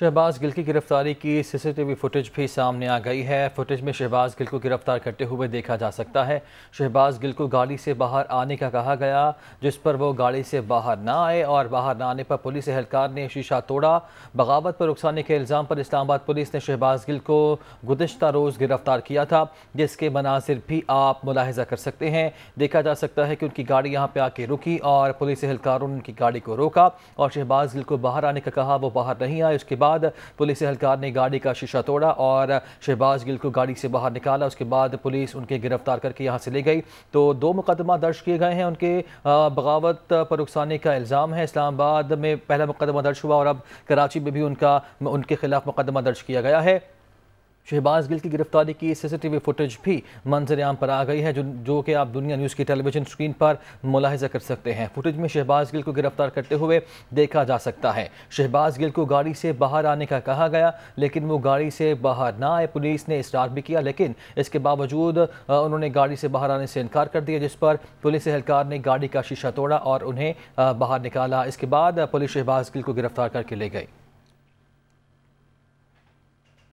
शहबाज गिल की गिरफ्तारी की सीसीटीवी फुटेज भी सामने आ गई है फुटेज में शहबाज गिल को गिरफ्तार करते हुए देखा जा सकता है शहबाज गिल को गाड़ी से बाहर आने का कहा गया जिस पर वो गाड़ी से बाहर ना आए और बाहर ना आने पर पुलिस एहलकार ने शीशा तोड़ा बगावत पर उकसाने के इल्ज़ाम पर इस्लामाबाद पुलिस ने शहबाज गिल को गुजशत रोज़ गिरफ्तार किया था जिसके मनाजिर भी आप मुलाहजा कर सकते हैं देखा जा सकता है कि उनकी गाड़ी यहाँ पर आके रुकी और पुलिस एहलकारों ने उनकी गाड़ी को रोका और शहबाज गिल को बाहर आने का कहा वो बाहर नहीं आए उसके बाद बाद पुलिस एहलकार ने गाड़ी का शीशा तोड़ा और शहबाज गिल को गाड़ी से बाहर निकाला उसके बाद पुलिस उनके गिरफ्तार करके यहाँ से ले गई तो दो मुकदमा दर्ज किए गए हैं उनके बगावत पर उकसाने का इल्ज़ाम है इस्लामाबाद में पहला मुकदमा दर्ज हुआ और अब कराची में भी उनका उनके खिलाफ मुकदमा दर्ज किया गया है शहबाज गिल की गिरफ्तारी की सीसीटीवी फुटेज भी मंजर आम पर आ गई है जो जो कि आप दुनिया न्यूज़ की टेलीविजन स्क्रीन पर मुलाहजा कर सकते हैं फुटेज में शहबाज गिल को गिरफ्तार करते हुए देखा जा सकता है शहबाज गिल को गाड़ी से बाहर आने का कहा गया लेकिन वो गाड़ी से बाहर ना आए पुलिस ने इसरार भी किया लेकिन इसके बावजूद उन्होंने गाड़ी से बाहर आने से इनकार कर दिया जिस पर पुलिस एहलकार ने गाड़ी का शीशा तोड़ा और उन्हें बाहर निकाला इसके बाद पुलिस शहबाज गिल को गिरफ्तार करके ले गई